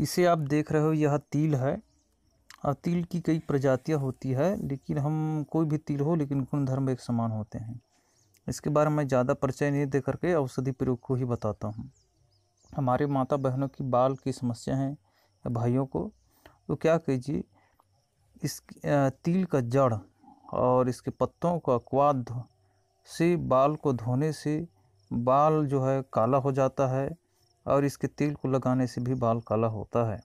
इसे आप देख रहे हो यह तिल है और तिल की कई प्रजातियाँ होती है लेकिन हम कोई भी तिल हो लेकिन गुण धर्म एक समान होते हैं इसके बारे में ज़्यादा परिचय नहीं दे करके औषधि प्रयोग को ही बताता हूँ हमारे माता बहनों की बाल की समस्या है या भाइयों को तो क्या कीजिए इस तिल का जड़ और इसके पत्तों का क्वाद से बाल को धोने से बाल जो है काला हो जाता है और इसके तेल को लगाने से भी बाल काला होता है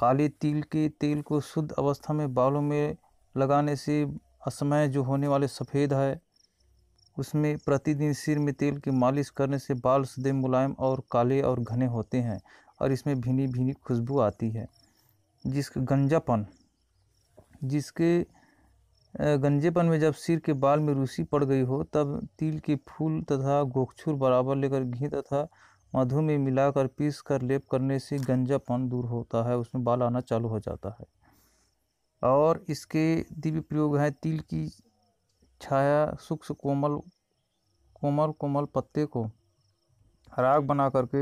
काले तिल के तेल को शुद्ध अवस्था में बालों में लगाने से असमय जो होने वाले सफ़ेद है उसमें प्रतिदिन सिर में तेल की मालिश करने से बाल सदैव मुलायम और काले और घने होते हैं और इसमें भीनी भीनी खुशबू आती है जिसके गंजापन जिसके गंजेपन में जब सिर के बाल में रूसी पड़ गई हो तब तिल के फूल तथा गोखछुर बराबर लेकर घी तथा मधु में मिलाकर पीस कर लेप करने से गंजापन दूर होता है उसमें बाल आना चालू हो जाता है और इसके दिव्य प्रयोग हैं तिल की छाया सूक्ष्म कोमल कोमल कोमल पत्ते को राग बना करके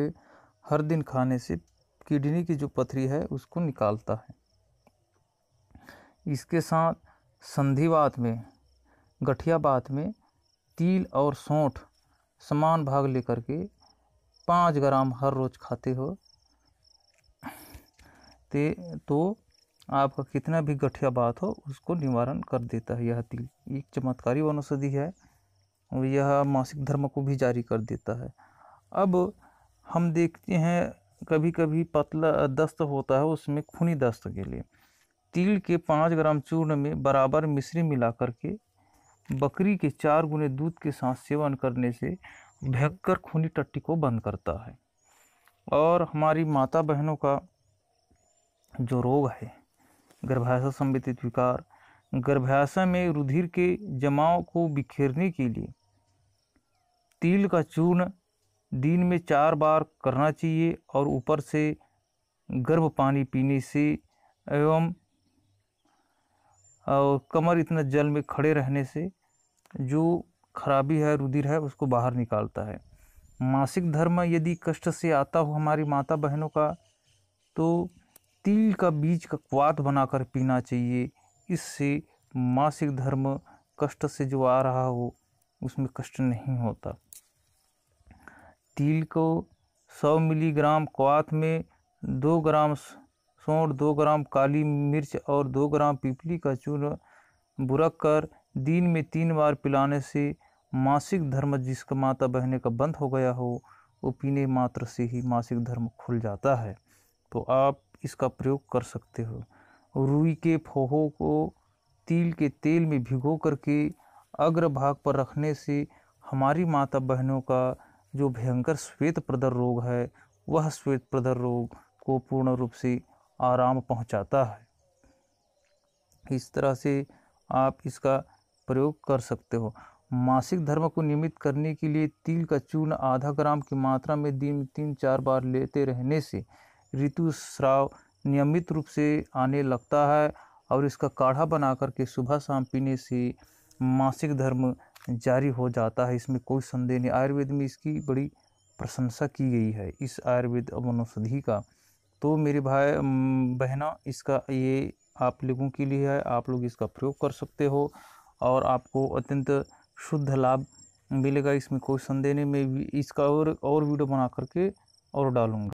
हर दिन खाने से किडनी की जो पथरी है उसको निकालता है इसके साथ संधिवात में गठिया बात में तिल और सौंठ समान भाग लेकर के पाँच ग्राम हर रोज़ खाते हो ते तो आपका कितना भी गठिया बात हो उसको निवारण कर देता है यह तिल एक चमत्कारी वनौषधि है और यह मासिक धर्म को भी जारी कर देता है अब हम देखते हैं कभी कभी पतला दस्त होता है उसमें खूनी दस्त के लिए तिल के पाँच ग्राम चूर्ण में बराबर मिश्री मिला करके बकरी के चार गुने दूध के साथ सेवन करने से भयंकर खूनी टट्टी को बंद करता है और हमारी माता बहनों का जो रोग है गर्भाशय संबंधित विकार गर्भाशय में रुधिर के जमाव को बिखेरने के लिए तिल का चूर्ण दिन में चार बार करना चाहिए और ऊपर से गर्भ पानी पीने से एवं और कमर इतना जल में खड़े रहने से जो खराबी है रुधिर है उसको बाहर निकालता है मासिक धर्म यदि कष्ट से आता हो हमारी माता बहनों का तो तिल का बीज का क्वात बनाकर पीना चाहिए इससे मासिक धर्म कष्ट से जो आ रहा हो उसमें कष्ट नहीं होता तिल को 100 मिलीग्राम क्वात में दो ग्राम सौंठ दो ग्राम काली मिर्च और दो ग्राम पीपली का चूर्ण बुरक कर दिन में तीन बार पिलाने से मासिक धर्म जिसका माता बहने का बंद हो गया हो वो पीने मात्र से ही मासिक धर्म खुल जाता है तो आप इसका प्रयोग कर सकते हो रुई के फोहों को तिल के तेल में भिगो करके अग्रभाग पर रखने से हमारी माता बहनों का जो भयंकर श्वेत प्रदर रोग है वह श्वेत प्रदर रोग को पूर्ण रूप से आराम पहुंचाता है इस तरह से आप इसका प्रयोग कर सकते हो मासिक धर्म को नियमित करने के लिए तिल का चूर्ण आधा ग्राम की मात्रा में दिन में तीन चार बार लेते रहने से ऋतुस्राव नियमित रूप से आने लगता है और इसका काढ़ा बना करके सुबह शाम पीने से मासिक धर्म जारी हो जाता है इसमें कोई संदेह नहीं आयुर्वेद में इसकी बड़ी प्रशंसा की गई है इस आयुर्वेद वनौषधि का तो मेरे भाई बहना इसका ये आप लोगों के लिए है आप लोग इसका प्रयोग कर सकते हो और आपको अत्यंत शुद्ध लाभ मिलेगा इसमें कोई संदेह नहीं मैं इसका और और वीडियो बना करके और डालूँगा